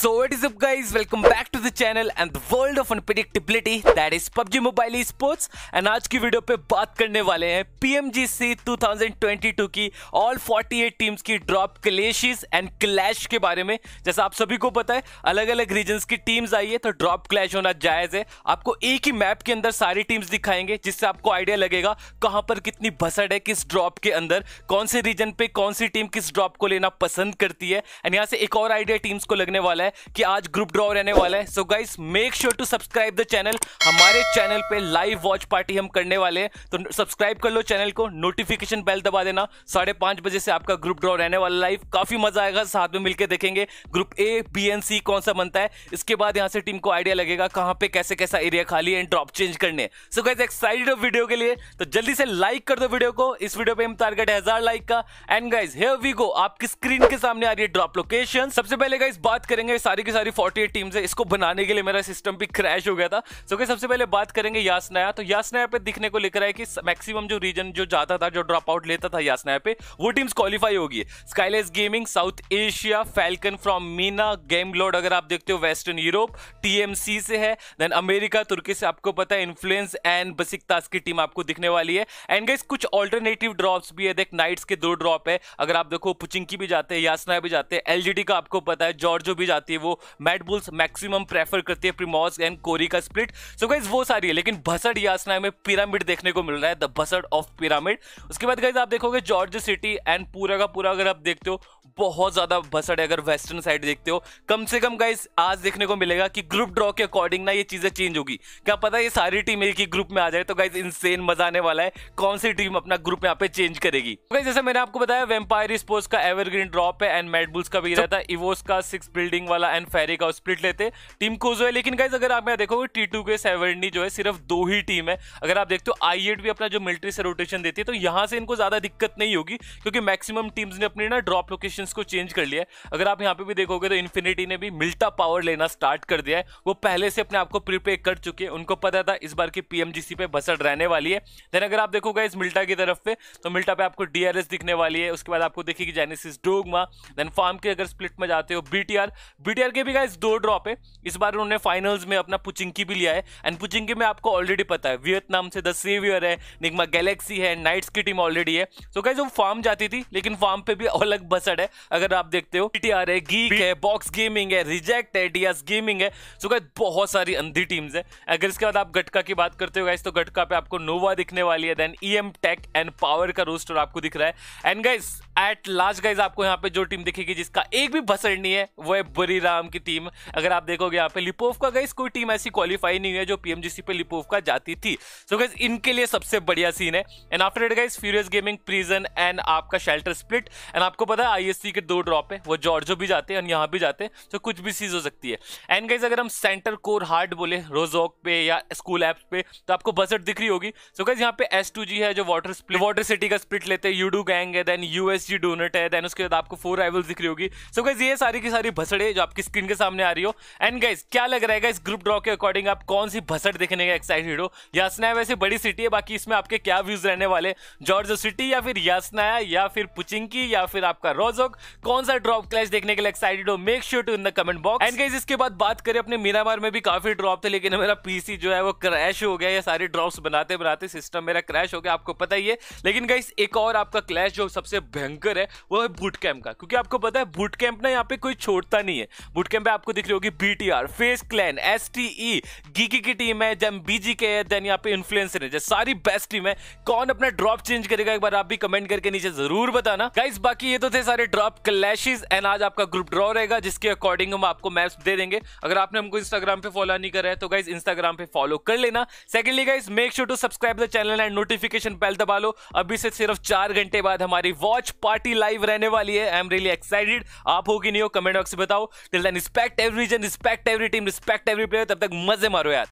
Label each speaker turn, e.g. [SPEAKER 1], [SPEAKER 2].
[SPEAKER 1] So what is up guys welcome back to the channel and the world of unpredictability that is PUBG Mobile Esports and आज की video पे बात करने वाले हैं PMGC 2022 की ऑल 48 टीम्स की ड्रॉप क्लेशेस एंड क्लैश के बारे में जैसा आप सभी को पता है अलग अलग रीजन्स की टीम्स आई है तो ड्रॉप क्लैश होना जायज है आपको एक ही मैप के अंदर सारी टीम्स दिखाएंगे जिससे आपको आइडिया लगेगा कहां पर कितनी भसड़ है किस ड्रॉप के अंदर कौन से रीजन पे कौन सी टीम किस ड्रॉप को लेना पसंद करती है एंड यहाँ से एक और आइडिया टीम्स को लगने वाला है है कि आज ग्रुप ड्रॉ रहने वाला है so guys make sure to subscribe the channel हमारे चैनल पे लाइव वॉच पार्टी हम करने वाले हैं तो सब्सक्राइब कर लो चैनल को नोटिफिकेशन बेल दबा देना साढ़े पांच बजे से आपका ग्रुप ड्रॉ रहने वाला लाइव काफी मजा आएगा साथ में मिलकर देखेंगे group A B and C कौन सा बनता है इसके बाद यहाँ से टीम को आइडिया लगेगा कहाँ पे कैसे कैसा एरिया खाली एंड ड्रॉप चेंज करने सो गाइज एक्साइटेड वीडियो के लिए तो जल्दी से लाइक कर दो वीडियो को इस वीडियो पे हम टारगेट है हजार लाइक का and guys here we go आपकी स्क्रीन के सामने आ रही है ड्रॉप लोकेशन सबसे पहले गाइज बात करेंगे सारी की सारी 48 टीम्स है इसको बनाने के लिए मेरा सिस्टम भी क्रैश हो गया था सो so, सबसे पहले बात करेंगे यासनाया तो यासनाया पे दिखने को लिख रहा है कि मैक्सिमम जो रीजन जो जाता था जो ड्रॉप आउट लेता था यासनाया पे वो टीम्स क्वालिफाई होगी Skylightz gaming South Asia Falcon from MENA game load अगर आप देखते हो वेस्टर्न यूरोप टीएमसी से है देन अमेरिका तुर्की से आपको पता है इन्फ्लुएंस एंड बसिकतास की टीम आपको दिखने वाली है एंड गाइस कुछ ऑल्टरनेटिव ड्रॉप्स भी है देख नाइट्स के दो ड्रॉप है अगर आप देखो पुचिंकी भी जाते हैं यासनाया भी जाते हैं एलजीडी का आपको पता है जॉर्जो भी जाती करती है वो मैट बुल्स मैक्सिमम प्रेफर करती है प्रिमोज एंड कोरी का स्प्लिट सो गाइज वो सारी है लेकिन भसड़ यासना में पिरामिड देखने को मिल रहा है द भसड़ ऑफ पिरामिड उसके बाद गाइज आप देखोगे जॉर्ज सिटी एंड पूरा का पूरा अगर आप देखते हो बहुत ज्यादा भसड़ है अगर वेस्टर्न साइड देखते हो कम से कम गाइज आज देखने को मिलेगा कि ग्रुप ड्रॉ के अकॉर्डिंग ना ये चीजें चेंज होगी क्या पता ये सारी टीम एक ही ग्रुप में आ जाए तो गाइज इनसेन मजा आने वाला है कौन सी टीम अपना ग्रुप यहाँ पे चेंज करेगी तो जैसे मैंने आपको बताया वेम्पायर स्पोर्ट्स का एवरग्रीन ड्रॉप है एंड मेडबुल्स का भी रहता है इवोस का सिक्स बिल्डिंग वाला वाला एंड फेरी का स्प्लिट लेते टीम कोजो है लेकिन गाइज अगर आप यहाँ देखोगे टी टू के सेवेंटी जो है सिर्फ दो ही टीम है अगर आप देखते हो आई भी अपना जो मिलिट्री से रोटेशन देती है तो यहां से इनको ज़्यादा दिक्कत नहीं होगी क्योंकि मैक्सिमम टीम्स ने अपने ना ड्रॉप लोकेशन को चेंज कर लिया है अगर आप यहाँ पे भी देखोगे तो इन्फिनिटी ने भी मिल्टा पावर लेना स्टार्ट कर दिया है वो पहले से अपने आपको प्रिपेयर कर चुके हैं उनको पता था इस बार की पीएमजीसी पे बसड़ रहने वाली है देन अगर आप देखोगे इस मिल्टा की तरफ पे तो मिल्टा पे आपको डीआरएस दिखने वाली है उसके बाद आपको देखेगी जेनेसिस डोगमा देन फार्म के अगर स्प्लिट में जाते हो बीटीआर बीटीआर के भी गाइस दो ड्रॉप है इस बार उन्होंने फाइनल्स में अपना पुचिंकी भी लिया है एंड पुचिंकी में आपको ऑलरेडी पता है वियतनाम से द सेवियर है निगमा गैलेक्सी है नाइट्स की टीम ऑलरेडी है सो गाइस वो फार्म जाती थी लेकिन फार्म पे भी अलग बसड़ है अगर आप देखते हो बीटीआर है गीक है बॉक्स गेमिंग है रिजेक्ट है डीएस गेमिंग है सो गाइस बहुत सारी अंधी टीम्स है अगर इसके बाद आप गटका की बात करते हो गाइस तो गटका पे आपको नोवा दिखने वाली है then E tech and power का रोस्टर आपको दिख रहा है and guys at last guys आपको यहाँ पे जो टीम दिखेगी जिसका एक भी बसड़ नहीं है वो है श्री राम की टीम अगर आप देखोगे यहाँ पे लिपोव का गई कोई टीम ऐसी क्वालिफाई नहीं है जो पीएमजीसी पे लिपोव का जाती थी सो so, इनके लिए सबसे बढ़िया सीन है and after it guys furious gaming प्रीजन एंड आपका शेल्टर स्प्लिट एंड आपको पता है आई के दो ड्रॉप है वो जॉर्जो भी जाते हैं और यहाँ भी जाते हैं तो कुछ भी चीज हो सकती है एंड गाइज अगर हम सेंटर कोर हार्ड बोले रोजॉक पे या स्कूल एप्स पे तो आपको बजट दिख रही होगी सो गाइज यहाँ पे एस है जो वाटर स्प्लिट वाटर सिटी का स्प्लिट लेते हैं यूडू गैंग है देन यूएसजी डोनट है देन उसके बाद आपको फोर राइवल्स दिख रही होगी सो so, गाइज ये सारी की सारी भसड़े जो आपकी स्क्रीन के सामने आ रही हो एंड गाइज क्या लग रहा है इस ग्रुप ड्रॉ के अकॉर्डिंग आप कौन सी भसट देखने का एक्साइटेड हो यासनाया वैसे बड़ी सिटी है बाकी इसमें आपके क्या व्यूज रहने वाले जॉर्ज सिटी या फिर यासनाया या फिर पुचिंकी या फिर आपका रोजोक कौन सा ड्रॉप क्लैश देखने के लिए एक्साइटेड हो make sure to in the comment box and guys इसके बाद बात करें अपने मीनामार में भी काफी ड्रॉप थे लेकिन मेरा पीसी जो है वो क्रैश हो गया ये सारे ड्रॉप्स बनाते बनाते सिस्टम मेरा क्रैश हो गया आपको पता ही है लेकिन गाइज एक और आपका क्लैश जो सबसे भयंकर है वो है बूट कैंप का क्योंकि आपको पता है बूट कैंप ना यहाँ पे कोई छोड़ता नहीं है बुट कैंप पे आपको दिख रही होगी B T R face clan S T E Geekay की टीम है देन बीजी के है देन यहाँ पे इन्फ्लुएंसर है सारी बेस्ट टीम है कौन अपना ड्रॉप चेंज करेगा एक बार आप भी कमेंट करके नीचे जरूर बताना गाइस बाकी ये तो थे सारे ड्रॉप क्लैशेज एंड आज आपका ग्रुप ड्रॉ रहेगा जिसके अकॉर्डिंग हम आपको मैप्स दे देंगे अगर आपने हमको इंस्टाग्राम पे फॉलो नहीं करा है तो गाइज इंस्टाग्राम पे फॉलो कर लेना secondly guys make sure to subscribe the channel and notification bell दबा लो अभी से सिर्फ चार घंटे बाद हमारी वॉच पार्टी लाइव रहने वाली है आई एम रियली एक्साइटेड आप हो कि नहीं हो कमेंट बॉक्स में बताओ till then respect every one respect every team respect every player तब तक मजे मारो यार